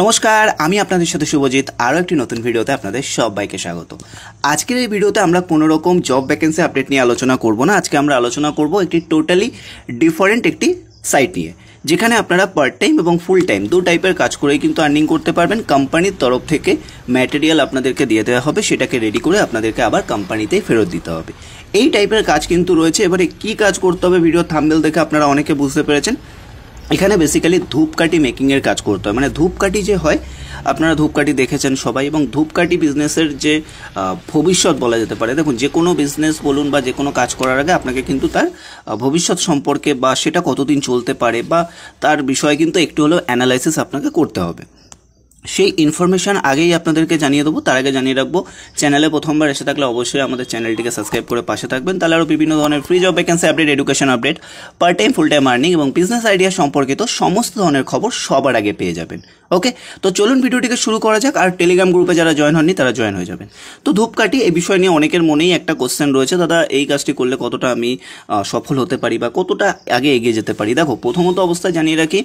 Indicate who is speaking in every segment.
Speaker 1: নমস্কার আমি আপনাদের সাথে শুভজিৎ আরও একটি নতুন ভিডিওতে আপনাদের সবাইকে স্বাগত আজকের এই ভিডিওতে আমরা কোনো রকম জব ভ্যাকেন্সি আপডেট নিয়ে আলোচনা করব না আজকে আমরা আলোচনা করব একটি টোটালি ডিফারেন্ট একটি সাইট নিয়ে যেখানে আপনারা পার্ট টাইম এবং ফুল টাইম দু টাইপের কাজ করেই কিন্তু আর্নিং করতে পারবেন কোম্পানির তরফ থেকে ম্যাটেরিয়াল আপনাদেরকে দিয়ে দেওয়া হবে সেটাকে রেডি করে আপনাদেরকে আবার কোম্পানিতেই ফেরত দিতে হবে এই টাইপের কাজ কিন্তু রয়েছে এবারে কি কাজ করতে হবে ভিডিও থামবেল দেখে আপনারা অনেকে বুঝতে পেরেছেন এখানে বেসিক্যালি ধূপকাঠি মেকিংয়ের কাজ করতে হয় মানে ধূপকাঠি যে হয় আপনারা ধূপকাঠি দেখেছেন সবাই এবং ধূপকাঠি বিজনেসের যে ভবিষ্যৎ বলা যেতে পারে দেখুন যে কোনো বিজনেস বলুন বা যে কোনো কাজ করার আগে আপনাকে কিন্তু তার ভবিষ্যৎ সম্পর্কে বা সেটা কতদিন চলতে পারে বা তার বিষয়ে কিন্তু একটু হলেও অ্যানালাইসিস আপনাকে করতে হবে সেই ইনফরমেশান আগেই আপনাদেরকে জানিয়ে দেবো তার আগে জানিয়ে রাখবো চ্যানেলে প্রথমবার এসে থাকলে অবশ্যই আমাদের চ্যানেলটিকে সাবস্ক্রাইব করে পাশে থাকবেন তাহলে আরও বিভিন্ন ধরনের free job vacancy update education update part time full time earning এবং বিজনেস আইডিয়া সম্পর্কিত সমস্ত ধরনের খবর সবার আগে পেয়ে যাবেন ওকে তো চলুন ভিডিওটিকে শুরু করা যাক আর টেলিগ্রাম গ্রুপে যারা জয়েন হননি তারা জয়েন হয়ে যাবেন তো ধূপকাঠি এই বিষয় নিয়ে অনেকের মনেই একটা কোশ্চেন রয়েছে দাদা এই কাজটি করলে কতটা আমি সফল হতে পারি বা কতটা আগে এগিয়ে যেতে পারি দেখো প্রথমত অবস্থা জানিয়ে রাখি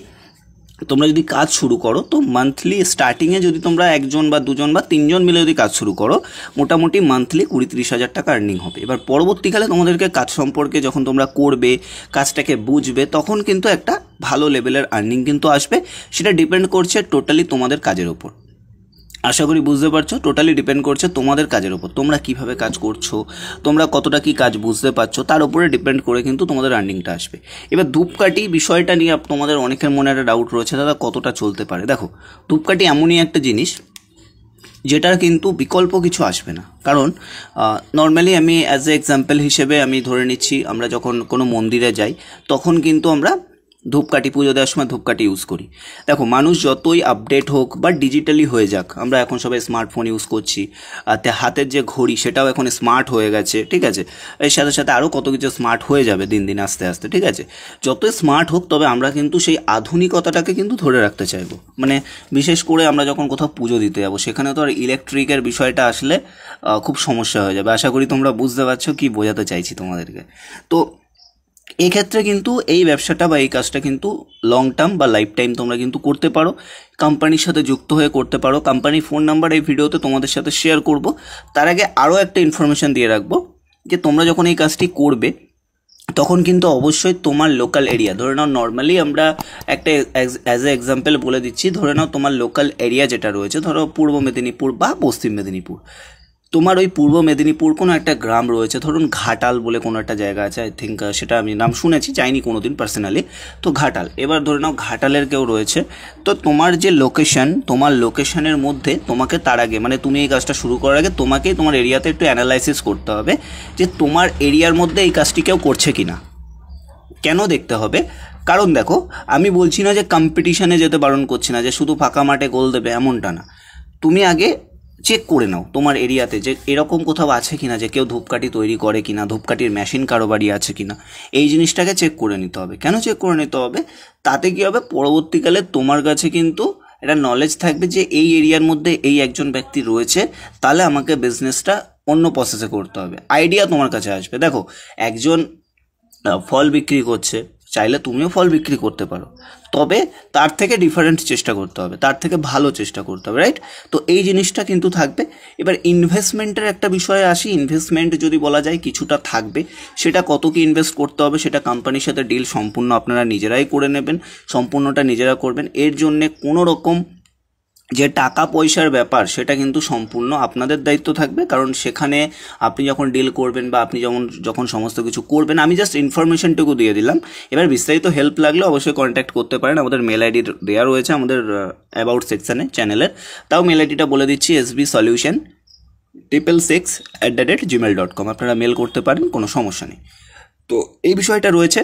Speaker 1: তোমরা যদি কাজ শুরু করো তো মান্থলি স্টার্টিংয়ে যদি তোমরা একজন বা দুজন বা তিনজন মিলে যদি কাজ শুরু করো মোটামুটি মান্থলি কুড়ি তিরিশ হাজার টাকা আর্নিং হবে এবার পরবর্তীকালে তোমাদেরকে কাজ সম্পর্কে যখন তোমরা করবে কাজটাকে বুঝবে তখন কিন্তু একটা ভালো লেভেলের আর্নিং কিন্তু আসবে সেটা ডিপেন্ড করছে টোটালি তোমাদের কাজের ওপর আশা করি বুঝতে পারছো টোটালি ডিপেন্ড করছে তোমাদের কাজের উপর তোমরা কিভাবে কাজ করছো তোমরা কতটা কি কাজ বুঝতে পারছো তার উপরে ডিপেন্ড করে কিন্তু তোমাদের আর্নিংটা আসবে এবার ধূপকাঠি বিষয়টা নিয়ে তোমাদের অনেকের মনে একটা ডাউট রয়েছে দাদা কতটা চলতে পারে দেখো ধূপকাঠি এমনই একটা জিনিস যেটার কিন্তু বিকল্প কিছু আসবে না কারণ নর্মালি আমি অ্যাজ এ এক্সাম্পল হিসেবে আমি ধরে নিচ্ছি আমরা যখন কোনো মন্দিরে যাই তখন কিন্তু আমরা ধূপকাঠি পুজো দেওয়ার সময় ধূপকাঠি ইউজ করি দেখো মানুষ যতই আপডেট হোক বা ডিজিটালি হয়ে যাক আমরা এখন সবাই স্মার্টফোন ইউজ করছি আর হাতের যে ঘড়ি সেটাও এখন স্মার্ট হয়ে গেছে ঠিক আছে এর সাথে সাথে আরও কত কিছু স্মার্ট হয়ে যাবে দিন দিন আস্তে আস্তে ঠিক আছে যতই স্মার্ট হোক তবে আমরা কিন্তু সেই আধুনিকতাটাকে কিন্তু ধরে রাখতে চাইবো মানে বিশেষ করে আমরা যখন কোথাও পুজো দিতে যাবো সেখানে তো আর ইলেকট্রিকের বিষয়টা আসলে খুব সমস্যা হয়ে যাবে আশা করি তোমরা বুঝতে পারছো কি বোঝাতে চাইছি তোমাদেরকে তো এক্ষেত্রে কিন্তু এই ব্যবসাটা বা এই কাজটা কিন্তু লং টার্ম বা লাইফ টাইম তোমরা কিন্তু করতে পারো কোম্পানির সাথে যুক্ত হয়ে করতে পারো কোম্পানির ফোন নাম্বার এই ভিডিওতে তোমাদের সাথে শেয়ার করব তার আগে আরও একটা ইনফরমেশান দিয়ে রাখবো যে তোমরা যখন এই কাজটি করবে তখন কিন্তু অবশ্যই তোমার লোকাল এরিয়া ধরে নাও নর্মালি আমরা একটা অ্যাজ এ এক্সাম্পল বলে দিচ্ছি ধরে নাও তোমার লোকাল এরিয়া যেটা রয়েছে ধরো পূর্ব মেদিনীপুর বা পশ্চিম মেদিনীপুর তোমার ওই পূর্ব মেদিনীপুর কোনো একটা গ্রাম রয়েছে ধরুন ঘাটাল বলে কোনো একটা জায়গা আছে আই থিঙ্ক সেটা আমি নাম শুনেছি যাইনি কোনো দিন পার্সোনালি তো ঘাটাল এবার ধরে নাও ঘাটালের কেউ রয়েছে তো তোমার যে লোকেশন তোমার লোকেশনের মধ্যে তোমাকে তার আগে মানে তুমি এই কাজটা শুরু করার আগে তোমাকেই তোমার এরিয়াতে একটু অ্যানালাইসিস করতে হবে যে তোমার এরিয়ার মধ্যে এই কাজটি কেউ করছে কি না কেন দেখতে হবে কারণ দেখো আমি বলছি না যে কম্পিটিশানে যেতে বারণ করছি না যে শুধু ফাঁকা মাঠে গোল দেবে এমনটা না তুমি আগে চেক করে নাও তোমার এরিয়াতে যে এরকম কোথাও আছে কিনা যে কেউ ধূপকাঠি তৈরি করে কিনা ধূপকাঠির মেশিন কারোবারই আছে কিনা এই জিনিসটাকে চেক করে নিতে হবে কেন চেক করে নিতে হবে তাতে কি হবে পরবর্তীকালে তোমার কাছে কিন্তু এটা নলেজ থাকবে যে এই এরিয়ার মধ্যে এই একজন ব্যক্তি রয়েছে তাহলে আমাকে বিজনেসটা অন্য প্রসেসে করতে হবে আইডিয়া তোমার কাছে আসবে দেখো একজন ফল বিক্রি করছে চাইলে তুমিও ফল বিক্রি করতে পারো তবে তার থেকে ডিফারেন্ট চেষ্টা করতে হবে তার থেকে ভালো চেষ্টা করতে হবে রাইট তো এই জিনিসটা কিন্তু থাকবে এবার ইনভেস্টমেন্টের একটা বিষয়ে আসি ইনভেস্টমেন্ট যদি বলা যায় কিছুটা থাকবে সেটা কত কি ইনভেস্ট করতে হবে সেটা কোম্পানির সাথে ডিল সম্পূর্ণ আপনারা নিজেরাই করে নেবেন সম্পূর্ণটা নিজেরা করবেন এর জন্যে কোনো রকম যে টাকা পয়সার ব্যাপার সেটা কিন্তু সম্পূর্ণ আপনাদের দায়িত্ব থাকবে কারণ সেখানে আপনি যখন ডিল করবেন বা আপনি যখন যখন সমস্ত কিছু করবেন আমি জাস্ট ইনফরমেশনটুকু দিয়ে দিলাম এবার বিস্তারিত হেল্প লাগলে অবশ্যই কন্ট্যাক্ট করতে পারেন আমাদের মেল আইডি দেওয়া রয়েছে আমাদের অ্যাবাউট সেকশানে চ্যানেলের তাও মেল আইডিটা বলে দিচ্ছি S B solution triple six at the rate Gmail dot com আপনারা মেল করতে পারেন কোনো সমস্যা নেই তো এই বিষয়টা রয়েছে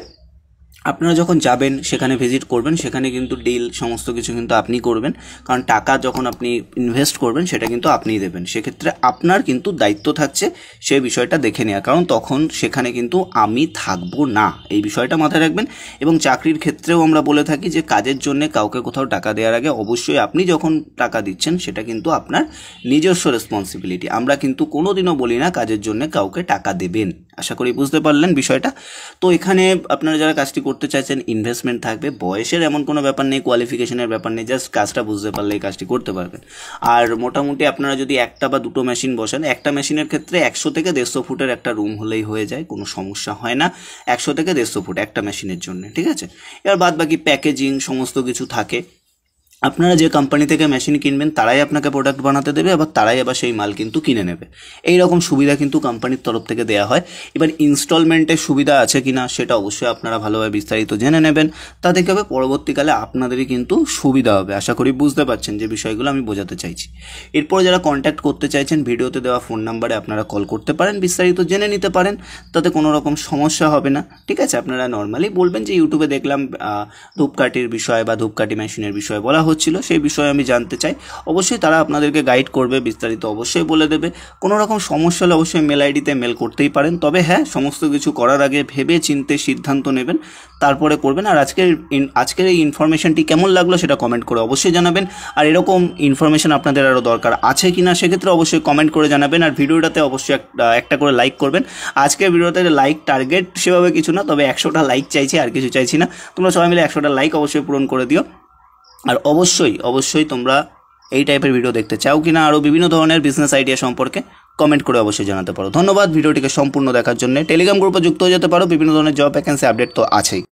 Speaker 1: আপনারা যখন যাবেন সেখানে ভিজিট করবেন সেখানে কিন্তু ডিল সমস্ত কিছু কিন্তু আপনি করবেন কারণ টাকা যখন আপনি ইনভেস্ট করবেন সেটা কিন্তু আপনিই দেবেন সেক্ষেত্রে আপনার কিন্তু দায়িত্ব থাকছে সেই বিষয়টা দেখে নেওয়া কারণ তখন সেখানে কিন্তু আমি থাকবো না এই বিষয়টা মাথায় রাখবেন এবং চাকরির ক্ষেত্রেও আমরা বলে থাকি যে কাজের জন্য কাউকে কোথাও টাকা দেওয়ার আগে অবশ্যই আপনি যখন টাকা দিচ্ছেন সেটা কিন্তু আপনার নিজস্ব রেসপন্সিবিলিটি আমরা কিন্তু কোনো দিনও বলি না কাজের জন্য কাউকে টাকা দেবেন আশা করি বুঝতে পারলেন বিষয়টা তো এখানে আপনারা যারা কাজটি করতে চাইছেন ইনভেস্টমেন্ট থাকবে বয়সের এমন কোনো ব্যাপার নেই কোয়ালিফিকেশনের ব্যাপার নেই জাস্ট কাজটা বুঝতে পারলে এই কাজটি করতে পারবেন আর মোটামুটি আপনারা যদি একটা বা দুটো মেশিন বসেন একটা মেশিনের ক্ষেত্রে একশো থেকে দেড়শো ফুটের একটা রুম হলেই হয়ে যায় কোনো সমস্যা হয় না একশো থেকে দেড়শো ফুট একটা মেশিনের জন্য ঠিক আছে এবার বাদ বাকি প্যাকেজিং সমস্ত কিছু থাকে আপনারা যে কোম্পানি থেকে মেশিন কিনবেন তারাই আপনাকে প্রোডাক্ট বানাতে দেবে আবার তারাই আবার সেই মাল কিন্তু কিনে নেবে এই রকম সুবিধা কিন্তু কোম্পানির তরফ থেকে দেওয়া হয় এবার ইনস্টলমেন্টের সুবিধা আছে কি না সেটা অবশ্যই আপনারা ভালোভাবে বিস্তারিত জেনে নেবেন তাতে দেখে হবে পরবর্তীকালে আপনাদেরই কিন্তু সুবিধা হবে আশা করি বুঝতে পারছেন যে বিষয়গুলো আমি বোঝাতে চাইছি এরপর যারা কন্ট্যাক্ট করতে চাইছেন ভিডিওতে দেওয়া ফোন নাম্বারে আপনারা কল করতে পারেন বিস্তারিত জেনে নিতে পারেন তাতে কোনো রকম সমস্যা হবে না ঠিক আছে আপনারা নর্মালি বলবেন যে ইউটিউবে দেখলাম ধূপকাঠির বিষয় বা ধূপকাঠি মেশিনের বিষয় বলা হচ্ছিল সেই বিষয়ে আমি জানতে চাই অবশ্যই তারা আপনাদেরকে গাইড করবে বিস্তারিত অবশ্যই বলে দেবে কোনো রকম সমস্যা হলে অবশ্যই মেল আইডিতে মেল করতেই পারেন তবে হ্যাঁ সমস্ত কিছু করার আগে ভেবে চিনতে সিদ্ধান্ত নেবেন তারপরে করবেন আর আজকের আজকের এই ইনফরমেশনটি কেমন লাগলো সেটা কমেন্ট করে অবশ্যই জানাবেন আর এরকম ইনফরমেশান আপনাদের আরও দরকার আছে কি না সেক্ষেত্রে অবশ্যই কমেন্ট করে জানাবেন আর ভিডিওটাতে অবশ্যই একটা করে লাইক করবেন আজকের ভিডিওতে লাইক টার্গেট সেভাবে কিছু না তবে একশোটা লাইক চাইছি আর কিছু চাইছি না তোমরা সবাই মিলে একশোটা লাইক অবশ্যই পূরণ করে দিও আর অবশ্যই অবশ্যই তোমরা এই টাইপের ভিডিও দেখতে চাও কি না আরও বিভিন্ন ধরনের বিজনেস আইডিয়া সম্পর্কে কমেন্ট করে অবশ্যই জানাতে পারো ধন্যবাদ ভিডিওটিকে সম্পূর্ণ দেখার জন্য টেলিগ্রাম গ্রুপে যুক্ত হয়ে যেতে পারো বিভিন্ন ধরনের জব ভ্যাকেন্সি আপডেট তো আছেই